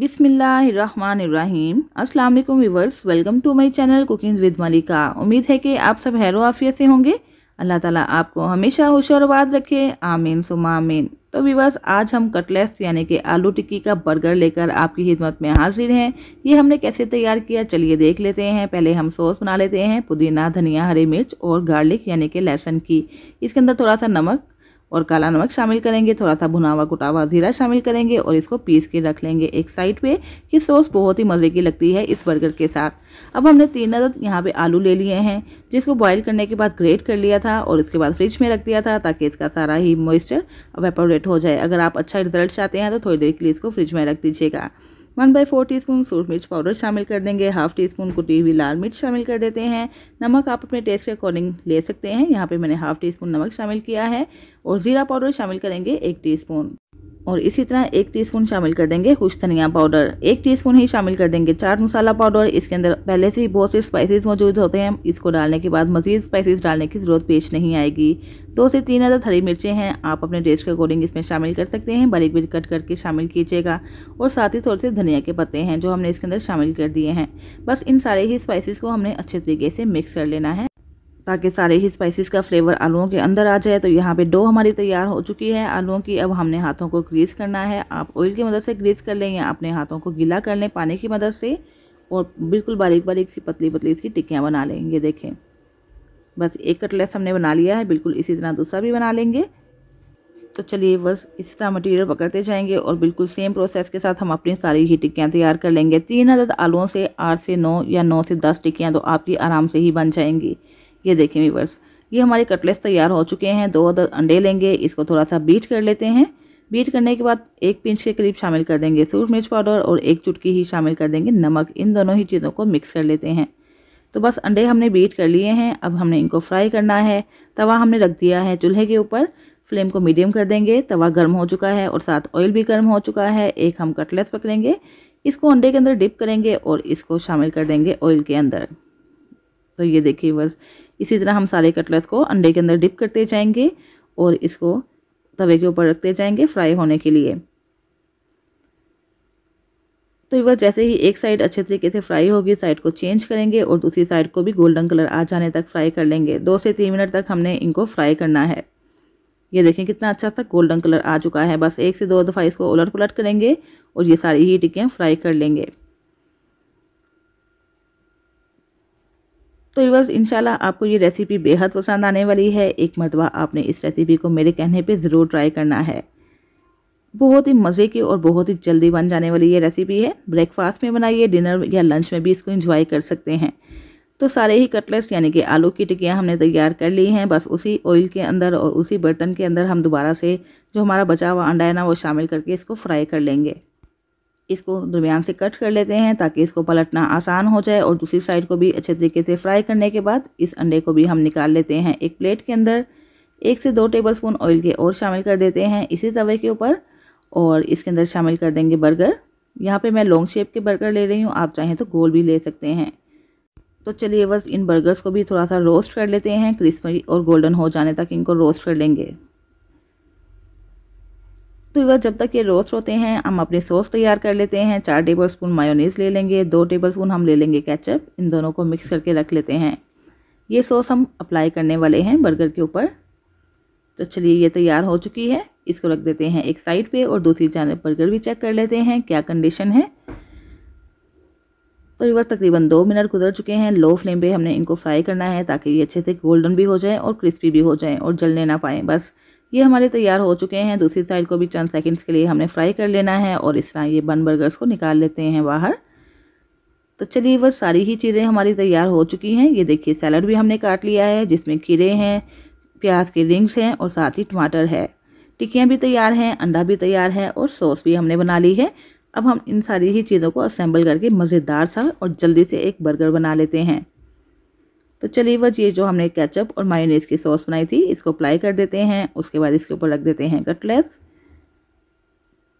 बिसमीम् अस्सलाम वालेकुम viewers welcome to my channel cooking with Malika उम्मीद है कि आप सब हैरो आफियत से होंगे अल्लाह ताला आपको हमेशा आबाद रखे आमीन सुम आमीन तो वीवर्स आज हम कटलेट्स यानी कि आलू टिक्की का बर्गर लेकर आपकी खिदमत में हाजिर हैं ये हमने कैसे तैयार किया चलिए देख लेते हैं पहले हम सॉस बना लेते हैं पुदीना धनिया हरी मिर्च और गार्लिक यानी कि लहसुन की इसके अंदर थोड़ा सा नमक और काला नमक शामिल करेंगे थोड़ा सा भुनावा कुटावा जीरा शामिल करेंगे और इसको पीस के रख लेंगे एक साइड पे ये सॉस बहुत ही मज़े की लगती है इस बर्गर के साथ अब हमने तीन अदद यहाँ पे आलू ले लिए हैं जिसको बॉईल करने के बाद ग्रेट कर लिया था और उसके बाद फ्रिज में रख दिया था ताकि इसका सारा ही मॉइस्चर वेपोरेट हो जाए अगर आप अच्छा रिजल्ट चाहते हैं तो थोड़ी देर के लिए इसको फ्रिज में रख दीजिएगा one by four teaspoon सूट मिर्च पाउडर शामिल कर देंगे हाफ टी स्पून कुटी हुई लाल मिर्च शामिल कर देते हैं नमक आप अपने टेस्ट के अकॉर्डिंग ले सकते हैं यहाँ पे मैंने हाफ टी स्पून नमक शामिल किया है और ज़ीरा पाउडर शामिल करेंगे एक टी स्पून और इसी तरह एक टीस्पून शामिल कर देंगे खुश धनिया पाउडर एक टीस्पून ही शामिल कर देंगे चाट मसाला पाउडर इसके अंदर पहले से ही बहुत से स्पाइसेस मौजूद होते हैं इसको डालने के बाद मज़ीद स्पाइसेस डालने की ज़रूरत पेश नहीं आएगी दो से तीन हज़ार हरी मिर्चें हैं आप अपने टेस्ट के अकॉर्डिंग इसमें शामिल कर सकते हैं बारीक बारीक कट करके शामिल कीजिएगा और साथ ही थोड़े से धनिया के पत्ते हैं जो हमने इसके अंदर शामिल कर दिए हैं बस इन सारे ही स्पाइसिस को हमने अच्छे तरीके से मिक्स कर लेना है ताकि सारे ही स्पाइसेस का फ्लेवर आलुओं के अंदर आ जाए तो यहाँ पे डो हमारी तैयार हो चुकी है आलुओं की अब हमने हाथों को ग्रीस करना है आप ऑयल की मदद से ग्रीस कर लें या अपने हाथों को गीला कर लें पानी की मदद से और बिल्कुल बारीक बारीक सी पतली पतली इसकी टिक्कियाँ बना लेंगे देखें बस एक कटलेस हमने बना लिया है बिल्कुल इसी तरह दूसरा भी बना लेंगे तो चलिए बस इसी तरह मटीरियल पकड़ते जाएंगे और बिल्कुल सेम प्रोसेस के साथ हम अपनी सारी ही टिक्कियाँ तैयार कर लेंगे तीन हद आलुओं से आठ से नौ या नौ से दस टिक्कियाँ तो आपकी आराम से ही बन जाएंगी ये देखें वीवर्स ये हमारे कटलेट्स तैयार हो चुके हैं दो अंडे लेंगे इसको थोड़ा सा बीट कर लेते हैं बीट करने के बाद एक पिंच के करीब शामिल कर देंगे सूट मिर्च पाउडर और एक चुटकी ही शामिल कर देंगे नमक इन दोनों ही चीज़ों को मिक्स कर लेते हैं तो बस अंडे हमने बीट कर लिए हैं अब हमने इनको फ्राई करना है तवा हमने रख दिया है चूल्हे के ऊपर फ्लेम को मीडियम कर देंगे तवा गर्म हो चुका है और साथ ऑयल भी गर्म हो चुका है एक हम कटलेट्स पकड़ेंगे इसको अंडे के अंदर डिप करेंगे और इसको शामिल कर देंगे ऑयल के अंदर तो ये देखिए बस इसी तरह हम सारे कटलेट्स को अंडे के अंदर डिप करते जाएंगे और इसको तवे के ऊपर रखते जाएंगे फ्राई होने के लिए तो एक बार जैसे ही एक साइड अच्छे तरीके से फ्राई होगी साइड को चेंज करेंगे और दूसरी साइड को भी गोल्डन कलर आ जाने तक फ्राई कर लेंगे दो से तीन मिनट तक हमने इनको फ्राई करना है ये देखें कितना अच्छा सा गोल्डन कलर आ चुका है बस एक से दो दफ़ा इसको उलट पुलट करेंगे और ये सारी ही टिक्कियाँ फ्राई कर लेंगे तो यूवर्स इंशाल्लाह आपको ये रेसिपी बेहद पसंद आने वाली है एक मरतबा आपने इस रेसिपी को मेरे कहने पे ज़रूर ट्राई करना है बहुत ही मज़े की और बहुत ही जल्दी बन जाने वाली ये रेसिपी है ब्रेकफास्ट में बनाइए डिनर या लंच में भी इसको इंजॉय कर सकते हैं तो सारे ही कटलेट्स यानी कि आलू की टिकियाँ हमने तैयार कर ली हैं बस उसी ऑयल के अंदर और उसी बर्तन के अंदर हम दोबारा से जो हमारा बचा हुआ अंडा है ना वो शामिल करके इसको फ्राई कर लेंगे इसको दरमियान से कट कर लेते हैं ताकि इसको पलटना आसान हो जाए और दूसरी साइड को भी अच्छे तरीके से फ्राई करने के बाद इस अंडे को भी हम निकाल लेते हैं एक प्लेट के अंदर एक से दो टेबलस्पून ऑयल के और शामिल कर देते हैं इसी तवे के ऊपर और इसके अंदर शामिल कर देंगे बर्गर यहाँ पे मैं लॉन्ग शेप के बर्गर ले रही हूँ आप चाहें तो गोल भी ले सकते हैं तो चलिए बस इन बर्गर्स को भी थोड़ा सा रोस्ट कर लेते हैं क्रिस्पी और गोल्डन हो जाने तक इनको रोस्ट कर लेंगे तो वह जब तक ये रोस्ट होते हैं हम अपने सॉस तैयार कर लेते हैं चार टेबल स्पून मायोनीज़ ले लेंगे दो टेबल स्पून हम ले लेंगे कैचअप इन दोनों को मिक्स करके रख लेते हैं ये सॉस हम अप्लाई करने वाले हैं बर्गर के ऊपर तो चलिए ये तैयार हो चुकी है इसको रख देते हैं एक साइड पे और दूसरी जानब बर्गर भी चेक कर लेते हैं क्या कंडीशन है तो रिवर तकरीबन दो मिनट गुजर चुके हैं लो फ्लेम पे हमने इनको फ्राई करना है ताकि ये अच्छे से गोल्डन भी हो जाए और क्रिस्पी भी हो जाए और जलने ना पाएँ बस ये हमारे तैयार हो चुके हैं दूसरी साइड को भी चंद सेकंड्स के लिए हमने फ्राई कर लेना है और इस तरह ये बन बर्गर्स को निकाल लेते हैं बाहर तो चलिए वह सारी ही चीज़ें हमारी तैयार हो चुकी हैं ये देखिए सैलड भी हमने काट लिया है जिसमें खीरे हैं प्याज के रिंग्स हैं और साथ ही टमाटर है टिक्कियाँ भी तैयार हैं अंडा भी तैयार है और सॉस भी हमने बना ली है अब हम इन सारी ही चीज़ों को असेंबल करके मज़ेदार सा और जल्दी से एक बर्गर बना लेते हैं तो चलिए बस ये जो हमने कैचअप और मायोनीस की सॉस बनाई थी इसको अप्लाई कर देते हैं उसके बाद इसके ऊपर रख देते हैं कटलेस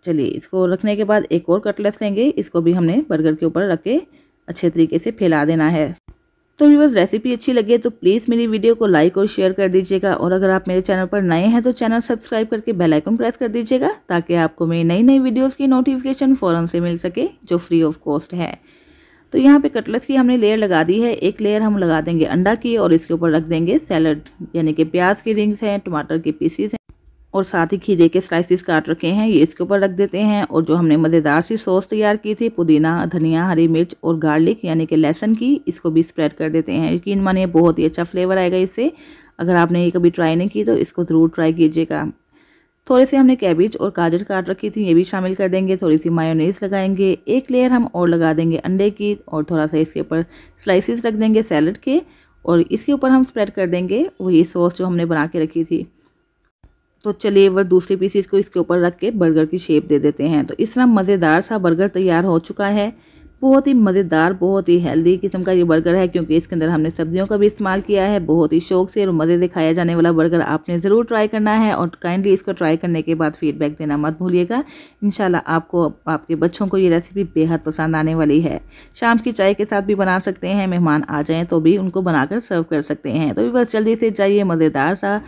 चलिए इसको रखने के बाद एक और कटलेस लेंगे इसको भी हमने बर्गर के ऊपर रख के अच्छे तरीके से फैला देना है तो व्यूवर्स रेसिपी अच्छी है तो प्लीज़ मेरी वीडियो को लाइक और शेयर कर दीजिएगा और अगर आप मेरे चैनल पर नए हैं तो चैनल सब्सक्राइब करके बेल आइकन प्रेस कर दीजिएगा ताकि आपको मेरी नई नई वीडियोस की नोटिफिकेशन फ़ौरन से मिल सके जो फ्री ऑफ कॉस्ट है तो यहाँ पे कटलेट्स की हमने लेयर लगा दी है एक लेयर हम लगा देंगे अंडा की और इसके ऊपर रख देंगे सैलड यानी कि प्याज की रिंग्स हैं टमाटर के पीसीस हैं और साथ ही खीरे के स्लाइसिस काट रखे हैं ये इसके ऊपर रख देते हैं और जो हमने मज़ेदार सी सॉस तैयार की थी पुदीना धनिया हरी मिर्च और गार्लिक यानी कि लहसन की इसको भी स्प्रेड कर देते हैं यकीन मानिए बहुत ही अच्छा फ्लेवर आएगा इससे अगर आपने ये कभी ट्राई नहीं की तो इसको ज़रूर ट्राई कीजिएगा थोड़े से हमने कैबिज और गाजर काट रखी थी ये भी शामिल कर देंगे थोड़ी सी मायोनीस लगाएंगे एक लेयर हम और लगा देंगे अंडे की और थोड़ा सा इसके ऊपर स्लाइसिस रख देंगे सैलड के और इसके ऊपर हम स्प्रेड कर देंगे वही सॉस जो हमने बना के रखी थी तो चलिए वह दूसरे पीसीस को इसके ऊपर रख के बर्गर की शेप दे देते हैं तो इस तरह मज़ेदार सा बर्गर तैयार हो चुका है बहुत ही मज़ेदार बहुत ही हेल्दी किस्म का ये बर्गर है क्योंकि इसके अंदर हमने सब्जियों का भी इस्तेमाल किया है बहुत ही शौक से और मज़े से खाया जाने वाला बर्गर आपने ज़रूर ट्राई करना है और काइंडली इसको ट्राई करने के बाद फीडबैक देना मत भूलिएगा इन आपको आपके बच्चों को ये रेसिपी बेहद पसंद आने वाली है शाम की चाय के साथ भी बना सकते हैं मेहमान आ जाएँ तो भी उनको बनाकर सर्व कर सकते हैं तो भी बस जल्दी से जाइए मज़ेदार सा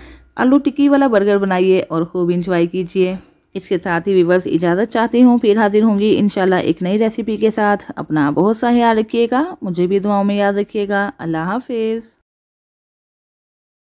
आलू टिक्की वाला बर्गर बनाइए और खूब इंजॉय कीजिए इसके साथ ही विवर्स इजाज़त चाहती हूँ फिर हाजिर होंगी इन एक नई रेसिपी के साथ अपना बहुत सा ख्याल रखिएगा मुझे भी दुआओं में याद रखिएगा अल्लाह हाफिज़